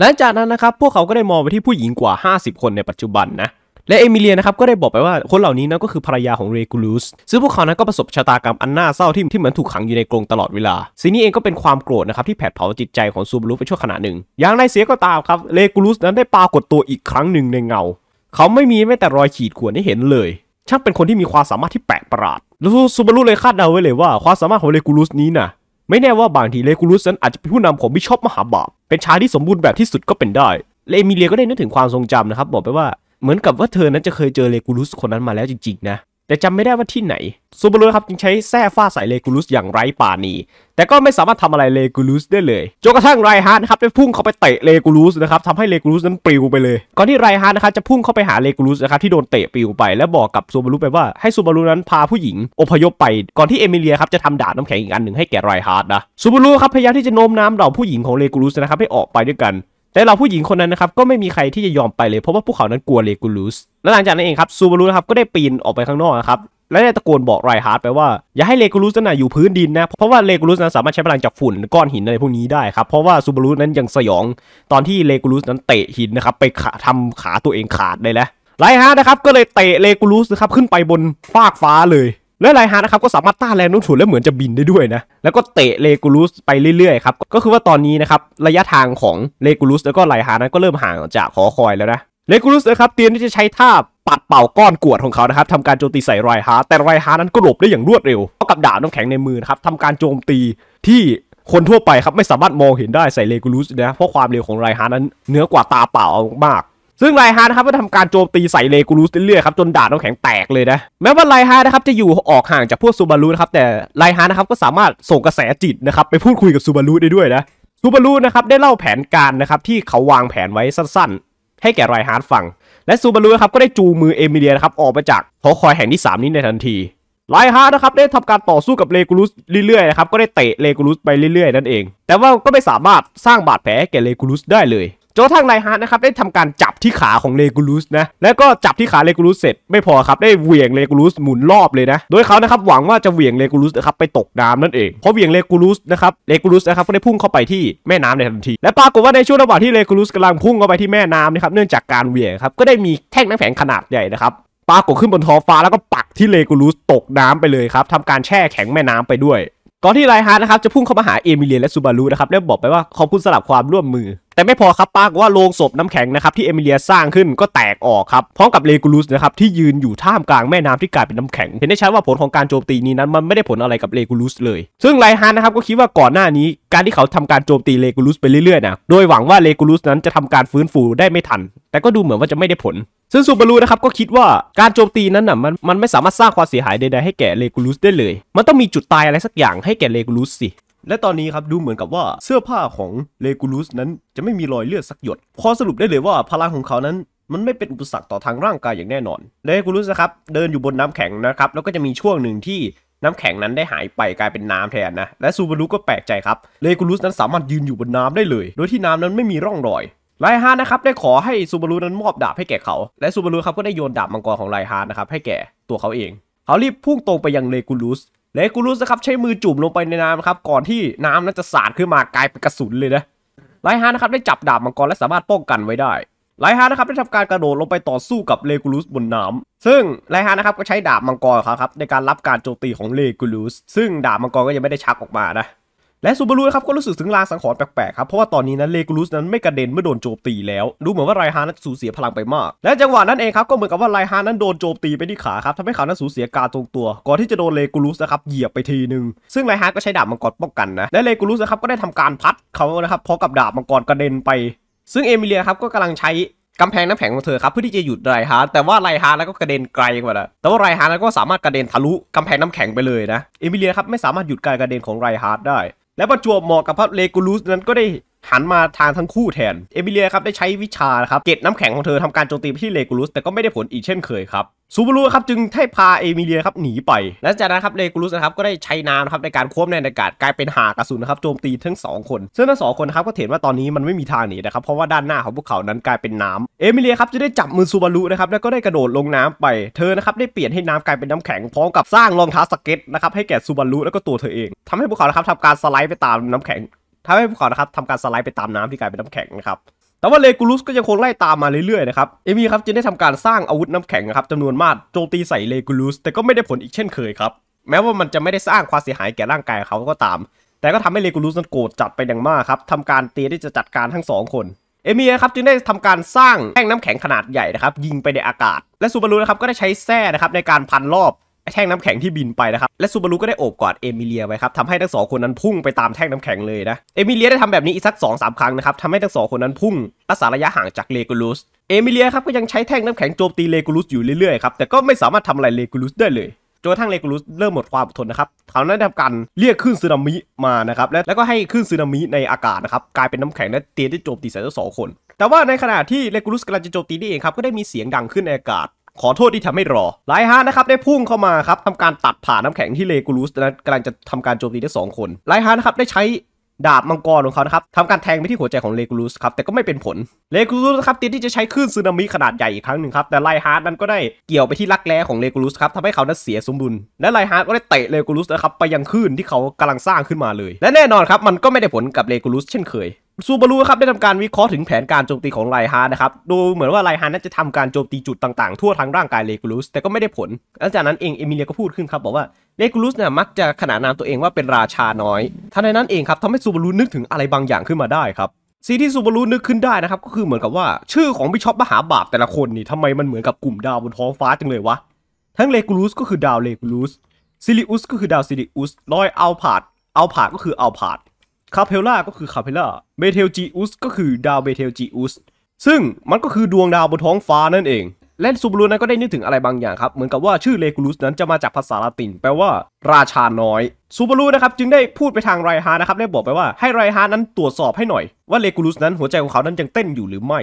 หลังจากนั้นนะครับ พวกเขาก็ได้มองไปที่ผู้หญิงกว่า 50 คนในปัจจุบันนะ และเอมิเลียนะครับก็ได้บอกไปว่าคนเหล่านี้นะก็คือภรรยาของเรกูลูสซึ่งพวกเขานั้นก็ประสบชะตากรรมอันน่าเศร้าที่ที่เหมือนถูกขังอยู่ในกรงตลอดเวลาสิ่งนี้เองก็เป็นความโกรธนะครับ ที่แผดเผาจิตใจของซูบารุไปชั่วขณะหนึ่ง อย่างไรเสียก็ตามครับเรกูลูสนั้นได้ปรากฏตัวอีกครั้งหนึ่งในเงา เขาไม่มีแม้แต่รอยขีดข่วนให้เห็นเลยช่างเป็นคนที่มีความสามารถที่แปลกประหลาดแล้วซูบารุเลยคาดเดาไว้เลยว่า ความสามารถของเรกูลูสนี้นะไม่แน่ว่าบางทีเรกูลูสนั้นอาจจะเป็นผู้นำของบิชอปมหาบาปเป็นชายที่สมบูรณ์แบบที่สุดก็เป็นได้และเอมิเลียก็ได้นึกถึงความทรงจำนะครับบอกไปว่าเหมือนกับว่าเธอนั้นจะเคยเจอเลกูลุสคนนั้นมาแล้วจริงๆ นะแต่จำไม่ได้ว่าที่ไหนซูบารุครับจึงใช้แส้ฟาใส่เลกูลุสอย่างไร้ปานีแต่ก็ไม่สามารถทำอะไรเลกูลุสได้เลยจนกระทั่งไรฮาร์ดนะครับได้พุ่งเข้าไปเตะเลกูลุสนะครับทำให้เลกูลุสนั้นปลิวไปเลย ก่อนที่ไรฮาร์ดนะครับจะพุ่งเข้าไปหาเลกูลุสนะครับที่โดนเตะปลิวไป และบอกกับซูบารุไปว่า ให้ซูบารุนั้นพาผู้หญิง อพยพไป ก่อนที่เอมิเลียครับจะทำดาบน้ำแข็งอีกอันหนึ่งให้แก่ไรฮาร์ดนะซูบารุครับพยายามที่จะโน้มน้าวเหล่าผู้หญิงของเลกูลุสนะครับให้ออกไปด้วยกันแต่เราผู้หญิงคนนั้นนะครับก็ไม่มีใครที่จะยอมไปเลยเพราะว่าพวกเขานั้นกลัวเลกูลูสและหลังจากนั้นเองครับซูบารุนะครับก็ได้ปีนออกไปข้างนอกนะครับและได้ตะโกนบอกไรฮาร์ดไปว่า อย่าให้เลกูลูสน่ะอยู่พื้นดินนะเพราะว่าเลกูลูสนั้นสามารถใช้พลังจากฝุ่นก้อนหินอะไรพวกนี้ได้ครับเพราะว่าซูบารุนั้นยังสยองตอนที่เลกูลูสนั้นเตะหินนะครับไปทำขาตัวเองขาดได้แล้วไรฮาร์ดนะครับก็เลยเตะเลกูลูสนะครับขึ้นไปบนฟากฟ้าเลยและไลฮานะครับก็สามารถต้านแรงโน้มถ่วงและเหมือนจะบินได้ด้วยนะแล้วก็เตะเลกูลุสไปเรื่อยๆครับก็คือว่าตอนนี้นะครับระยะทางของเลกูลุสแล้วก็ไลฮานั้นก็เริ่มห่างจากขอคอยแล้วนะเลกูลุสนะครับเตรียมที่จะใช้ท่าปัดเป่าก้อนกวดของเขานะครับทำการโจมตีใส่ไรฮาแต่ไรฮานั้นก็หลบได้อย่างรวดเร็วกับดาบน้ำแข็งในมือนะครับทำการโจมตีที่คนทั่วไปครับไม่สามารถมองเห็นได้ใส่เลกูลุสนะเพราะความเร็วของไรฮานั้นเหนือกว่าตาเปล่ามากซึ่งไลฮานะครับก็ทำการโจมตีใส่เลกูรูสเรื่อยๆครับจนดาบน้ำแข็งแตกเลยนะแม้ว่าไลฮานะครับจะอยู่ออกห่างจากพวกซูบารุนะครับแต่ไลฮานะครับก็สามารถส่งกระแสจิตนะครับไปพูดคุยกับซูบารุได้ด้วยนะซูบารุนะครับได้เล่าแผนการนะครับที่เขาวางแผนไว้สั้นๆ ให้แก่ไลฮาร์ฟัง และซูบารุครับก็ได้จูงมือเอมิเลียนะครับออกไปจากหอคอยแห่งที่ 3นี้ในทันทีไลฮาร์นะครับได้ทำการต่อสู้กับเลกูรุสเรื่อยๆนะครับก็ได้เตะเลกูรุสไปเรื่อยๆนั่นเอง แต่ว่าก็ไม่สามารถสร้างบาดแผลแก่เลกูรุสได้เลยโจทางไลฮาร์ดนะครับได้ทำการจับที่ขาของเลกูลูสนะ แล้วก็จับที่ขาเลกูลูสเสร็จ ไม่พอครับได้เหวี่ยงเลกูลูสหมุนรอบเลยนะ โดยเขานะครับหวังว่าจะเหวี่ยงเลกูลูสนะครับไปตกน้ำนั่นเองเพราะเหวี่ยงเลกูลูสนะครับเลกูลูสนะครับก็ได้พุ่งเข้าไปที่แม่น้ำในทันที และปรากฏว่าในช่วงระหว่างที่เลกูลูสกำลังพุ่งเข้าไปที่แม่น้ำนะครับเนื่องจากการเหวี่ยงครับก็ได้มีแท่งน้ำแข็งขนาดใหญ่นะครับปรากฏขึ้นบนท้องฟ้าแล้วก็ปักที่เลกูลูสตกน้ำไปเลยครับทำการแช่แข็งแม่น้ำไปด้วยก่อนที่ไรฮาร์ดนะครับจะพุ่งเข้ามาหาเอมิเลียและซูบารุนะครับได้บอกไปว่าขอบคุณสำหรับความร่วมมือแต่ไม่พอครับปากว่าโลงศพน้ำแข็งนะครับที่เอมิเลียสร้างขึ้นก็แตกออกครับ พร้อมกับเลกูลุสนะครับที่ยืนอยู่ท่ามกลางแม่น้ำที่กลายเป็นน้ำแข็งเห็นได้ชัดว่าผลของการโจมตีนี้นั้นมันไม่ได้ผลอะไรกับเลกูลุสเลย ซึ่งไรฮานนะครับก็คิดว่าก่อนหน้านี้การที่เขาทำการโจมตีเลกูลุสไปเรื่อยๆนะโดยหวังว่าเลกูลุสนั้นจะทำการฟื้นฟูได้ไม่ทัน แต่ก็ดูเหมือนว่าจะไม่ได้ผลซึ่งซูบารูนะครับก็คิดว่าการโจมตีนั้นน่ะมันมันไม่สามารถสร้างความเสียหายใดๆให้แก่เลกูลุสได้เลยมันต้องมีจุดตายอะไรสักอย่างให้แก่เลกูลุสสิและตอนนี้ครับดูเหมือนกับว่าเสื้อผ้าของเลกูลูสนั้นจะไม่มีรอยเลือดสักหยดพอสรุปได้เลยว่าพลังของเขานั้นมันไม่เป็นอุปสรรคต่อทางร่างกายอย่างแน่นอนเลกูลูสนะครับ เดินอยู่บนน้ำแข็งนะครับ แล้วก็จะมีช่วงหนึ่งที่น้ำแข็งนั้นได้หายไปกลายเป็นน้ำแทนนะ และซูบารุก็แปลกใจครับเลกูลุสนั้นสามารถยืนอยู่บนน้ำได้เลยโดยที่น้ำนั้นไม่มีร่องรอย ไลฮาร์นะครับได้ขอให้ซูบารุนั้นมอบดาบให้แก่เขาและซูบารุครับก็ได้โยนดาบมังกรของไลฮาร์นะครับให้แก่ตัวเขาเอง เขารีบพุ่งตรงไปยังเลกูลุสเลกูรุสนะครับใช้มือจุ่มลงไปในน้ำครับก่อนที่น้ำนั้นจะสาดขึ้นมากลายเป็นกระสุนเลยนะไลฮานะครับได้จับดาบมังกรและสามารถป้องกันไว้ได้ไลฮานะครับได้ทำการกระโดดลงไปต่อสู้กับเลกูลุสบนน้ำซึ่งไลฮานะครับก็ใช้ดาบมังกรครับในการรับการโจมตีของเลกูลุสซึ่งดาบมังกรก็ยังไม่ได้ชักออกมานะและซูบารุครับก็รู้สึกถึงลางสังหรณ์แปลกๆครับเพราะว่าตอนนี้นั้นเลกูรุสนั้นไม่กระเด็นเมื่อโดนโจมตีแล้ว ดูเหมือนว่าไรฮานั้นสูญเสียพลังไปมาก และจังหวะนั้นเองครับก็เหมือนกับว่าไรฮานั้นโดนโจมตีไปที่ขาครับทำให้เขานั้นสูญเสียการทรงตัว ก่อนที่จะโดนเลกูรุสนะครับเหยียบไปทีนึง ซึ่งไรฮานก็ใช้ดาบมังกรป้องกันนะและเลกูรุสนะครับก็ได้ทำการพัดเขานะครับพร้อมกับดาบมังกรกระเด็นไปซึ่งเอมิเลียครับก็กำลังใช้กำแพงน้ำแข็งของเธอครับเพื่อที่จะหยุดไรฮาร์แต่ว่าไรฮาร์แล้วก็กระเด็นไกลกว่านะแต่ว่าไรฮาร์แล้วก็สามารถกระเด็นทะลุกำแพงน้ำแข็งไปเลยนะเอมิเลียครับไม่สามารถหยุดการกระเด็นของไรฮาร์ได้และประจวบเหมาะกับพระเลกูลูสนั้นก็ได้หันมาทางทั้งคู่แทน เอมิเลียครับได้ใช้วิชาครับเกตน้ำแข็งของเธอทำการโจมตีไปที่เลกูลุสแต่ก็ไม่ได้ผลอีกเช่นเคยครับซูบารุครับจึงให้พาเอมิเลียครับหนีไปหลังจากนั้นครับเลกูลุสนะครับก็ได้ใช้น้ำนะครับในการควบในอากาศกลายเป็นหากระสุนนะครับโจมตีทั้ง 2 คน ซึ่งทั้งสองคนครับก็เห็นว่าตอนนี้มันไม่มีทางหนีนะครับเพราะว่าด้านหน้าของพวกเขานั้นกลายเป็นน้ำเอมิเลียครับจะได้จับมือซูบารุนะครับแล้วก็ได้กระโดดลงน้ำไปเธอนะครับได้เปลี่ยนให้น้ำกลายเป็นน้ำแข็งพร้อมกับสร้างรองเท้าสเก็ตนะครับให้แก่ซูบารุแล้วก็ตัวเธอเอง ทำให้พวกเขานะครับทำการสไลด์ไปตามน้ำแข็งทำให้ภูเขานะครับทำการสไลด์ไปตามน้ำที่กลายเป็นน้ำแข็งนะครับ แต่ว่าเลกูลุสก็ยังคงไล่ตามมาเรื่อยๆนะครับ เอมีครับจึงได้ทำการสร้างอาวุธน้ำแข็งนะครับจำนวนมากโจมตีใส่เลกูลุสแต่ก็ไม่ได้ผลอีกเช่นเคยครับ แม้ว่ามันจะไม่ได้สร้างความเสียหายแก่ร่างกายเขาก็ตาม แต่ก็ทำให้เลกูลุสนั้นโกรธจัดไปอย่างมากครับทำการเตียที่จะจัดการทั้งสองคน เอมีครับจึงได้ทำการสร้างแท่งน้ำแข็งขนาดใหญ่นะครับยิงไปในอากาศ และซูบารุนะครับก็ได้ใช้แส้นะครับในการพันรอบแท่งน้ำแข็งที่บินไปนะครับและซูบารุก็ได้โอบกอดเอมิเลียไว้ครับทำให้ทั้งสองคนนั้นพุ่งไปตามแท่งน้ำแข็งเลยนะเอมิเลียได้ทำแบบนี้อีกสักสองสามครั้งนะครับทำให้ทั้งสองคนนั้นพุ่งรักษาระยะห่างจากเลกูลุสเอมิเลียครับก็ยังใช้แท่งน้ำแข็งโจมตีเลกูลุสอยู่เรื่อยๆครับแต่ก็ไม่สามารถทำอะไรเลกูลุสได้เลยจนทั้งเลกูลุสเริ่มหมดความอดทนนะครับเขาได้ทำการเรียกขึ้นสึนามิมานะครับแล้วก็ให้ขึ้นสึนามิในอากาศนะครับกลายเป็นน้ำแข็งและเตียได้โจมตีใส่ทั้งสองคนแต่ว่าในขณะที่เลกูลุสกำลังจะโจมตีนี่เองครับก็ได้มีเสียงดังขึ้นในอากาศขอโทษที่ทำให้รอ ไลฮาร์ดนะครับได้พุ่งเข้ามาครับทำการตัดผ่านน้าแข็งที่เลกูลูสนกำลังจะทำการโจมตีทั้งสองคน ไลฮาร์ดนะครับได้ใช้ดาบมังกรของเขานะครับทำการแทงไปที่หัวใจของเลกูลูสครับแต่ก็ไม่เป็นผลเลกูลูสครับเตรียมที่จะใช้คลื่นซูนามิขนาดใหญ่อีกครั้งหนึ่งครับแต่ไลฮาร์ดนั้นก็ได้เกี่ยวไปที่รักแร้ของเลกูลูสครับทำให้เขานั้นเสียสมบุญและไลฮาร์ดก็ได้เตะเลกูลูสนะครับไปยังคลื่นที่เขากำลังสร้างขึ้นมาเลย และแน่นอนครับมันก็ไม่ได้ผลกับเลกูลูสเช่นเคยซูบารุครับได้ทำการวิเคราะห์ถึงแผนการโจมตีของไลฮานะครับ ดูเหมือนว่าไลฮาน่าจะทำการโจมตีจุดต่าง ๆ ทั่วทั้งร่างกายเลกูลุสแต่ก็ไม่ได้ผลหลังจากนั้นเองเอมิเลียก็พูดขึ้นครับบอกว่าเลกูลุสเนี่ยมักจะขนานนามตัวเองว่าเป็นราชาน้อยท่านในนั้นเองครับทำให้ซูบารุนึกถึงอะไรบางอย่างขึ้นมาได้ครับสิงที่ซูบารุนึกขึ้นได้นะครับ ก็คือเหมือนกับว่าชื่อของบิชอปมหาบาปแต่ละคนนี่ทำไมมันเหมือนกับกลุ่มดาวบนท้องฟ้าจังเลยวะทั้งเลกูลุสก็คือดาวเลกูลุสซิลิอุสก็คือดาวซิลิอุสลอยอัลพาดอัลพาดก็คืออัลพาดคาเพลล่าก็คือคาเพลล่า เบเทลจิอุสก็คือดาวเบเทลจิอุสซึ่งมันก็คือดวงดาวบนท้องฟ้านั่นเอง และซูบารุนั้นก็ได้นึกถึงอะไรบางอย่างครับ เหมือนกับว่าชื่อเลกูลุสนั้นจะมาจากภาษาละติน แปลว่าราชาน้อย ซูบารุนะครับจึงได้พูดไปทางไรฮานะครับ ได้บอกไปว่าให้ไรฮานั้นตรวจสอบให้หน่อย ว่าเลกูลุสนั้นหัวใจของเขานั้นยังเต้นอยู่หรือไม่